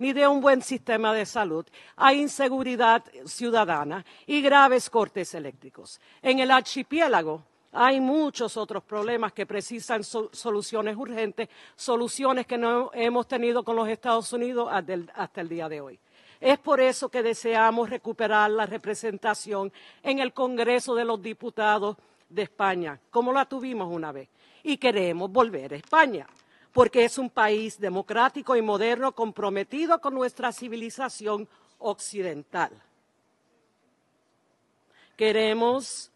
ni de un buen sistema de salud, hay inseguridad ciudadana y graves cortes eléctricos. En el archipiélago hay muchos otros problemas que precisan soluciones urgentes, soluciones que no hemos tenido con los Estados Unidos hasta el, hasta el día de hoy. Es por eso que deseamos recuperar la representación en el Congreso de los Diputados de España, como la tuvimos una vez, y queremos volver a España porque es un país democrático y moderno comprometido con nuestra civilización occidental. Queremos,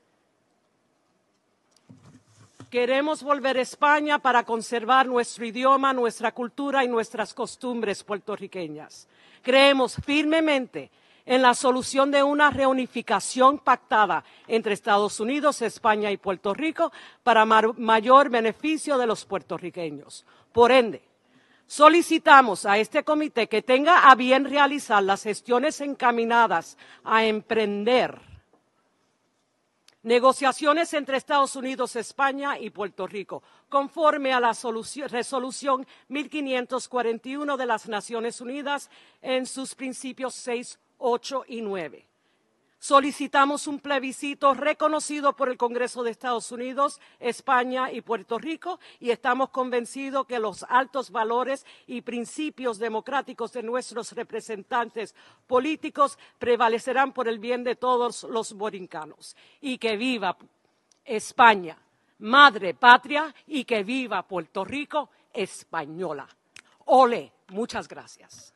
volver a España para conservar nuestro idioma, nuestra cultura y nuestras costumbres puertorriqueñas. Creemos firmemente en la solución de una reunificación pactada entre Estados Unidos, España y Puerto Rico para mayor beneficio de los puertorriqueños. Por ende, solicitamos a este comité que tenga a bien realizar las gestiones encaminadas a emprender negociaciones entre Estados Unidos, España y Puerto Rico, conforme a la resolución 1541 de las Naciones Unidas en sus principios 6 ocho y nueve. Solicitamos un plebiscito reconocido por el Congreso de Estados Unidos, España y Puerto Rico y estamos convencidos que los altos valores y principios democráticos de nuestros representantes políticos prevalecerán por el bien de todos los borincanos. Y que viva España, madre patria, y que viva Puerto Rico española. Ole, muchas gracias.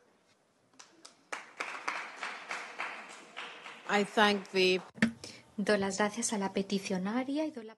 do las gracias a la peticionaria y do la